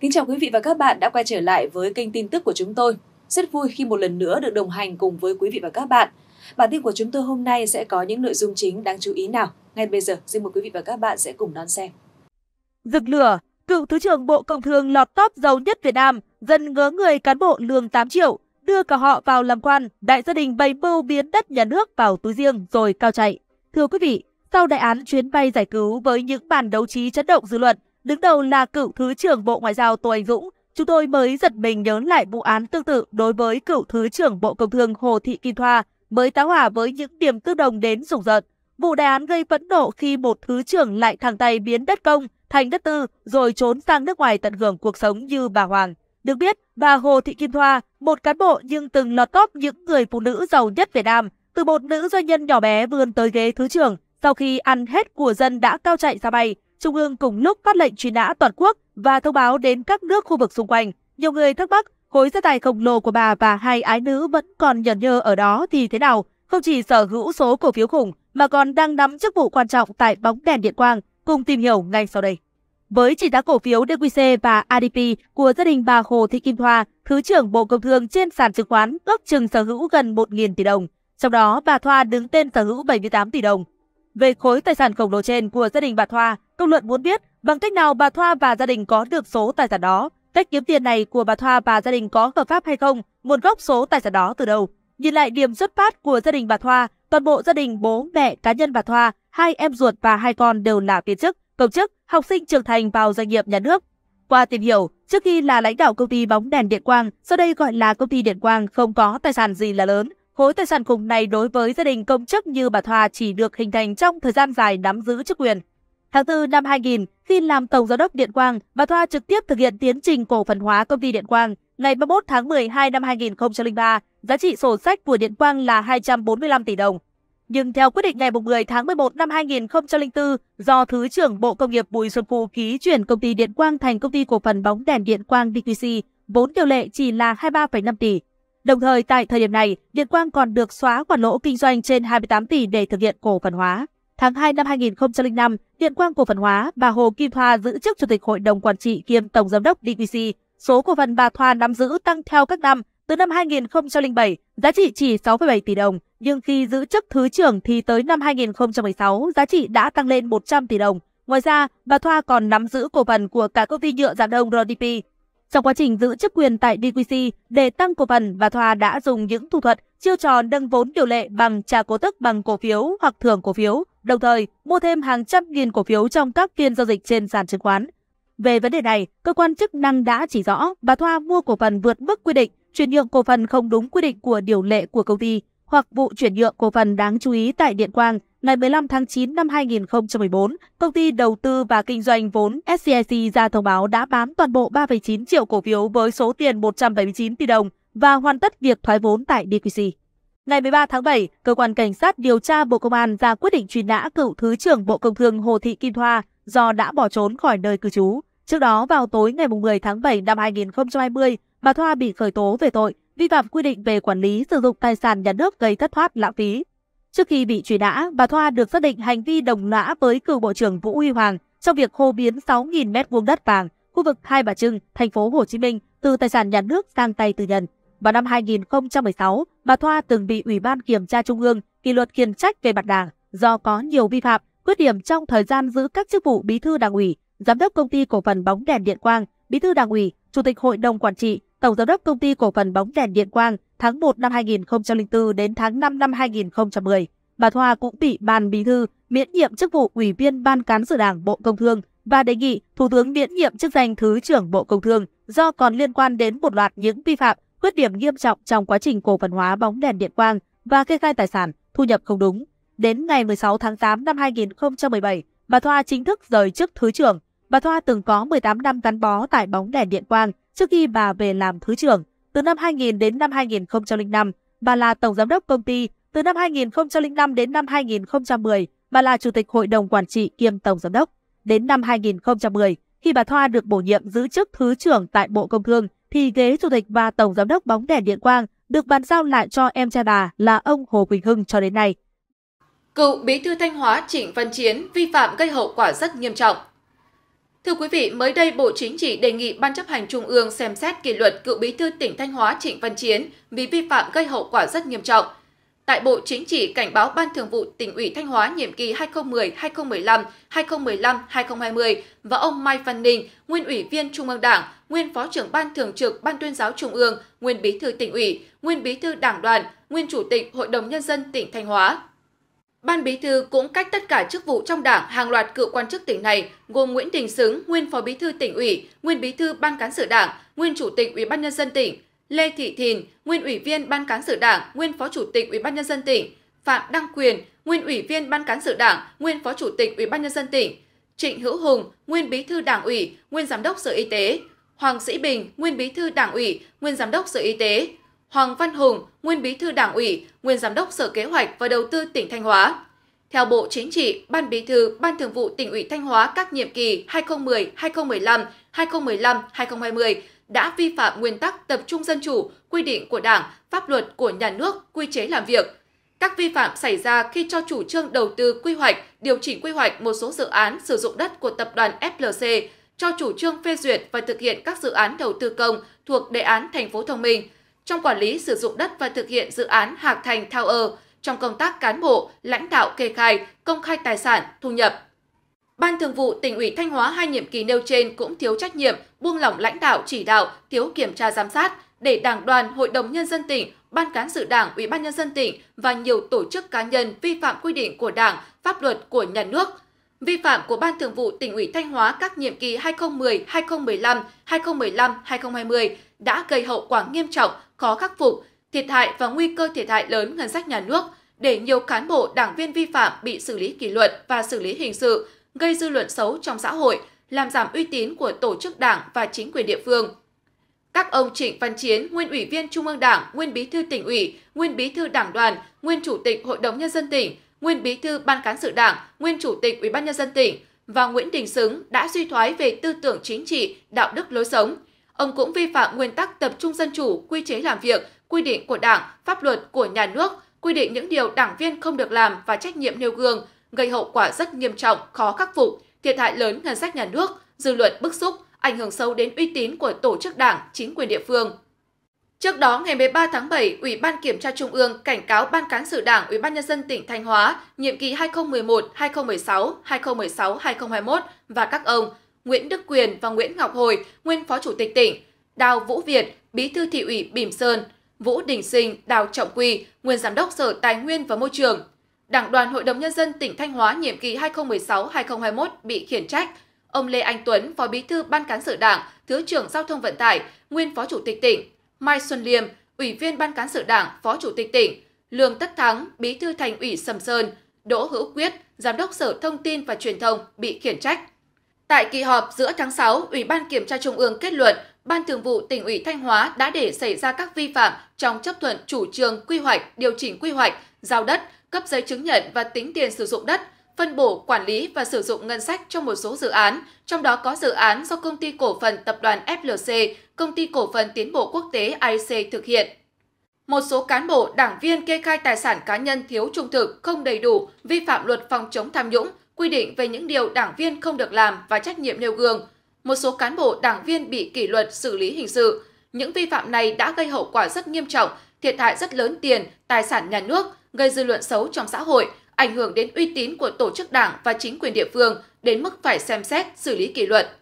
Kính chào quý vị và các bạn đã quay trở lại với kênh tin tức của chúng tôi. Rất vui khi một lần nữa được đồng hành cùng với quý vị và các bạn. Bản tin của chúng tôi hôm nay sẽ có những nội dung chính đáng chú ý nào. Ngay bây giờ, xin mời quý vị và các bạn sẽ cùng đón xem. dực lửa, cựu Thứ trưởng Bộ Công Thương lọt top giàu nhất Việt Nam, dân ngớ người cán bộ lương 8 triệu, đưa cả họ vào làm quan, đại gia đình bày mưu biến đất nhà nước vào túi riêng rồi cao chạy. Thưa quý vị, sau đại án chuyến bay giải cứu với những bản đấu trí chấn động dư luận, đứng đầu là cựu Thứ trưởng Bộ Ngoại giao Tô Anh Dũng, chúng tôi mới giật mình nhớ lại vụ án tương tự đối với cựu Thứ trưởng Bộ Công Thương Hồ Thị Kim Thoa, mới tá hỏa với những điểm tương đồng đến rùng rợn. Vụ đại án gây phẫn nộ khi một Thứ trưởng lại thẳng tay biến đất công thành đất tư rồi trốn sang nước ngoài tận hưởng cuộc sống như bà Hoàng. Được biết, bà Hồ Thị Kim Thoa, một cán bộ nhưng từng lọt top những người phụ nữ giàu nhất Việt Nam, từ một nữ doanh nhân nhỏ bé vươn tới ghế thứ trưởng. Sau khi ăn hết của dân đã cao chạy ra bay, Trung ương cùng lúc phát lệnh truy nã toàn quốc và thông báo đến các nước khu vực xung quanh. Nhiều người thắc mắc, khối gia tài khổng lồ của bà và hai ái nữ vẫn còn nhẩn nhơ ở đó thì thế nào? Không chỉ sở hữu số cổ phiếu khủng mà còn đang nắm chức vụ quan trọng tại bóng đèn điện quang. Cùng tìm hiểu ngay sau đây. Với chỉ giá cổ phiếu DQC và ADP của gia đình bà Hồ Thị Kim Thoa, Thứ trưởng Bộ Công Thương trên sàn chứng khoán ước chừng sở hữu gần 1.000 tỷ đồng. Trong đó, bà Thoa đứng tên sở hữu 78 tỷ đồng. Về khối tài sản khổng lồ trên của gia đình bà Thoa, công luận muốn biết bằng cách nào bà Thoa và gia đình có được số tài sản đó, cách kiếm tiền này của bà Thoa và gia đình có hợp pháp hay không, nguồn gốc số tài sản đó từ đâu. Nhìn lại điểm xuất phát của gia đình bà Thoa, toàn bộ gia đình bố, mẹ, cá nhân bà Thoa, hai em ruột và hai con đều là viên chức, công chức, học sinh trưởng thành vào doanh nghiệp nhà nước. Qua tìm hiểu, trước khi là lãnh đạo công ty bóng đèn Điện Quang, sau đây gọi là công ty Điện Quang không có tài sản gì là lớn, Khối tài sản khủng này đối với gia đình công chức như bà Thoa chỉ được hình thành trong thời gian dài nắm giữ chức quyền. Tháng 4 năm 2000, khi làm Tổng Giám đốc Điện Quang, bà Thoa trực tiếp thực hiện tiến trình cổ phần hóa công ty Điện Quang. Ngày 31 tháng 12 năm 2003, giá trị sổ sách của Điện Quang là 245 tỷ đồng. Nhưng theo quyết định ngày 10 tháng 11 năm 2004 do Thứ trưởng Bộ Công nghiệp Bùi Xuân Phú ký chuyển công ty Điện Quang thành công ty cổ phần bóng đèn Điện Quang DQC, vốn điều lệ chỉ là 23,5 tỷ. Đồng thời tại thời điểm này, Điện Quang còn được xóa khoản lỗ kinh doanh trên 28 tỷ để thực hiện cổ phần hóa. Tháng 2 năm 2005, Điện Quang cổ phần hóa, bà Hồ Kim Thoa giữ chức chủ tịch hội đồng quản trị kiêm tổng giám đốc DQC. Số cổ phần bà Thoa nắm giữ tăng theo các năm. Từ năm 2007, giá trị chỉ 6,7 tỷ đồng, nhưng khi giữ chức thứ trưởng thì tới năm 2016, giá trị đã tăng lên 100 tỷ đồng. Ngoài ra, bà Thoa còn nắm giữ cổ phần của cả công ty nhựa Giảng Đông RDP, trong quá trình giữ chức quyền tại DQC, để tăng cổ phần và Thoa đã dùng những thủ thuật chiêu trò nâng vốn điều lệ bằng trả cổ tức bằng cổ phiếu hoặc thưởng cổ phiếu, đồng thời mua thêm hàng trăm nghìn cổ phiếu trong các phiên giao dịch trên sàn chứng khoán. Về vấn đề này, cơ quan chức năng đã chỉ rõ bà Thoa mua cổ phần vượt mức quy định, chuyển nhượng cổ phần không đúng quy định của điều lệ của công ty, hoặc vụ chuyển nhượng cổ phần đáng chú ý tại Điện Quang ngày 15 tháng 9 năm 2014, công ty đầu tư và kinh doanh vốn SCIC ra thông báo đã bán toàn bộ 3,9 triệu cổ phiếu với số tiền 179 tỷ đồng và hoàn tất việc thoái vốn tại DQC. Ngày 13 tháng 7, cơ quan cảnh sát điều tra Bộ Công an ra quyết định truy nã cựu Thứ trưởng Bộ Công Thương Hồ Thị Kim Thoa do đã bỏ trốn khỏi nơi cư trú. Trước đó vào tối ngày 10 tháng 7 năm 2020, bà Thoa bị khởi tố về tội vi phạm quy định về quản lý sử dụng tài sản nhà nước gây thất thoát lãng phí. Trước khi bị truy nã, bà Thoa được xác định hành vi đồng lõa với cựu Bộ trưởng Vũ Huy Hoàng trong việc hô biến 6.000 m2 đất vàng khu vực Hai Bà Trưng, thành phố Hồ Chí Minh từ tài sản nhà nước sang tay tư nhân. Vào năm 2016, bà Thoa từng bị Ủy ban Kiểm tra Trung ương kỷ luật khiển trách về mặt đảng do có nhiều vi phạm, khuyết điểm trong thời gian giữ các chức vụ bí thư đảng ủy, giám đốc công ty cổ phần bóng đèn Điện Quang, bí thư đảng ủy, chủ tịch hội đồng quản trị, Tổng giám đốc công ty cổ phần bóng đèn Điện Quang tháng 1 năm 2004 đến tháng 5 năm 2010. Bà Thoa cũng bị Ban Bí thư miễn nhiệm chức vụ Ủy viên Ban cán sự Đảng Bộ Công Thương và đề nghị Thủ tướng miễn nhiệm chức danh Thứ trưởng Bộ Công Thương do còn liên quan đến một loạt những vi phạm, khuyết điểm nghiêm trọng trong quá trình cổ phần hóa bóng đèn Điện Quang và kê khai tài sản, thu nhập không đúng. Đến ngày 16 tháng 8 năm 2017, bà Thoa chính thức rời chức Thứ trưởng. Bà Thoa từng có 18 năm gắn bó tại bóng đèn Điện Quang, Trước khi bà về làm thứ trưởng, từ năm 2000 đến năm 2005, bà là tổng giám đốc công ty. Từ năm 2005 đến năm 2010, bà là chủ tịch hội đồng quản trị kiêm tổng giám đốc. Đến năm 2010, khi bà Thoa được bổ nhiệm giữ chức thứ trưởng tại Bộ Công Thương, thì ghế chủ tịch và tổng giám đốc bóng đèn Điện Quang được bàn giao lại cho em trai bà là ông Hồ Quỳnh Hưng cho đến nay. Cựu Bí thư Thanh Hóa Trịnh Văn Chiến vi phạm gây hậu quả rất nghiêm trọng. Thưa quý vị, mới đây Bộ Chính trị đề nghị Ban chấp hành Trung ương xem xét kỷ luật cựu bí thư tỉnh Thanh Hóa Trịnh Văn Chiến vì vi phạm gây hậu quả rất nghiêm trọng. Tại Bộ Chính trị cảnh báo Ban Thường vụ tỉnh ủy Thanh Hóa nhiệm kỳ 2010-2015, 2015-2020 và ông Mai Văn Ninh, nguyên ủy viên Trung ương Đảng, nguyên phó trưởng Ban Thường trực Ban tuyên giáo Trung ương, nguyên bí thư tỉnh ủy, nguyên bí thư Đảng đoàn, nguyên chủ tịch Hội đồng Nhân dân tỉnh Thanh Hóa Ban Bí thư cũng cách tất cả chức vụ trong Đảng hàng loạt cựu quan chức tỉnh này gồm Nguyễn Đình Xứng, nguyên Phó Bí thư tỉnh ủy, nguyên Bí thư Ban cán sự Đảng, nguyên Chủ tịch Ủy ban nhân dân tỉnh, Lê Thị Thìn, nguyên Ủy viên Ban cán sự Đảng, nguyên Phó Chủ tịch Ủy ban nhân dân tỉnh, Phạm Đăng Quyền, nguyên Ủy viên Ban cán sự Đảng, nguyên Phó Chủ tịch Ủy ban nhân dân tỉnh, Trịnh Hữu Hùng, nguyên Bí thư Đảng ủy, nguyên Giám đốc Sở Y tế, Hoàng Sĩ Bình, nguyên Bí thư Đảng ủy, nguyên Giám đốc Sở Y tế, Hoàng Văn Hùng, nguyên bí thư Đảng ủy, nguyên giám đốc Sở Kế hoạch và Đầu tư tỉnh Thanh Hóa. Theo Bộ Chính trị, Ban Bí thư, Ban Thường vụ tỉnh ủy Thanh Hóa các nhiệm kỳ 2010-2015, 2015-2020 đã vi phạm nguyên tắc tập trung dân chủ, quy định của Đảng, pháp luật của nhà nước, quy chế làm việc. Các vi phạm xảy ra khi cho chủ trương đầu tư quy hoạch, điều chỉnh quy hoạch một số dự án sử dụng đất của tập đoàn FLC, cho chủ trương phê duyệt và thực hiện các dự án đầu tư công thuộc đề án thành phố thông minh – trong quản lý sử dụng đất và thực hiện dự án Hạc Thành Tower trong công tác cán bộ, lãnh đạo kê khai, công khai tài sản, thu nhập. Ban Thường vụ tỉnh ủy Thanh Hóa hai nhiệm kỳ nêu trên cũng thiếu trách nhiệm, buông lỏng lãnh đạo chỉ đạo, thiếu kiểm tra giám sát để Đảng đoàn, Hội đồng nhân dân tỉnh, Ban cán sự Đảng, Ủy ban nhân dân tỉnh và nhiều tổ chức cá nhân vi phạm quy định của Đảng, pháp luật của nhà nước. Vi phạm của Ban Thường vụ tỉnh ủy Thanh Hóa các nhiệm kỳ 2010-2015, 2015-2020 đã gây hậu quả nghiêm trọng khó khắc phục, thiệt hại và nguy cơ thiệt hại lớn ngân sách nhà nước để nhiều cán bộ đảng viên vi phạm bị xử lý kỷ luật và xử lý hình sự, gây dư luận xấu trong xã hội, làm giảm uy tín của tổ chức đảng và chính quyền địa phương. Các ông Trịnh Văn Chiến, nguyên ủy viên Trung ương Đảng, nguyên bí thư tỉnh ủy, nguyên bí thư đảng đoàn, nguyên chủ tịch Hội đồng nhân dân tỉnh, nguyên bí thư ban cán sự Đảng, nguyên chủ tịch Ủy ban nhân dân tỉnh và Nguyễn Đình Xứng đã suy thoái về tư tưởng chính trị, đạo đức lối sống, Ông cũng vi phạm nguyên tắc tập trung dân chủ, quy chế làm việc, quy định của Đảng, pháp luật của nhà nước, quy định những điều đảng viên không được làm và trách nhiệm nêu gương, gây hậu quả rất nghiêm trọng, khó khắc phục, thiệt hại lớn ngân sách nhà nước, dư luận bức xúc, ảnh hưởng sâu đến uy tín của tổ chức đảng, chính quyền địa phương. Trước đó, ngày 13 tháng 7, Ủy ban Kiểm tra Trung ương cảnh cáo Ban cán sự Đảng Ủy ban Nhân dân tỉnh Thanh Hóa nhiệm kỳ 2011-2016, 2016-2021 và các ông Nguyễn Đức Quyền và Nguyễn Ngọc Hồi, nguyên Phó Chủ tịch tỉnh, Đào Vũ Việt, Bí thư thị ủy Bỉm Sơn, Vũ Đình Sinh, Đào Trọng Quy, nguyên Giám đốc Sở Tài nguyên và Môi trường. Đảng đoàn Hội đồng Nhân dân tỉnh Thanh Hóa nhiệm kỳ 2016-2021 bị khiển trách. Ông Lê Anh Tuấn, Phó Bí thư Ban Cán sự Đảng, Thứ trưởng Giao thông Vận tải, nguyên Phó Chủ tịch tỉnh. Mai Xuân Liêm, Ủy viên Ban Cán sự Đảng, Phó Chủ tịch tỉnh. Lương Tất Thắng, Bí thư Thành ủy Sầm Sơn. Đỗ Hữu Quyết, Giám đốc Sở Thông tin và Truyền thông bị khiển trách. Tại kỳ họp giữa tháng 6, Ủy ban Kiểm tra Trung ương kết luận Ban Thường vụ tỉnh ủy Thanh Hóa đã để xảy ra các vi phạm trong chấp thuận chủ trương quy hoạch, điều chỉnh quy hoạch, giao đất, cấp giấy chứng nhận và tính tiền sử dụng đất, phân bổ, quản lý và sử dụng ngân sách trong một số dự án, trong đó có dự án do công ty cổ phần tập đoàn FLC, công ty cổ phần tiến bộ quốc tế IC thực hiện. Một số cán bộ, đảng viên kê khai tài sản cá nhân thiếu trung thực, không đầy đủ, vi phạm luật phòng chống tham nhũng, quy định về những điều đảng viên không được làm và trách nhiệm nêu gương. Một số cán bộ đảng viên bị kỷ luật xử lý hình sự. Những vi phạm này đã gây hậu quả rất nghiêm trọng, thiệt hại rất lớn tiền, tài sản nhà nước, gây dư luận xấu trong xã hội, ảnh hưởng đến uy tín của tổ chức đảng và chính quyền địa phương đến mức phải xem xét xử lý kỷ luật.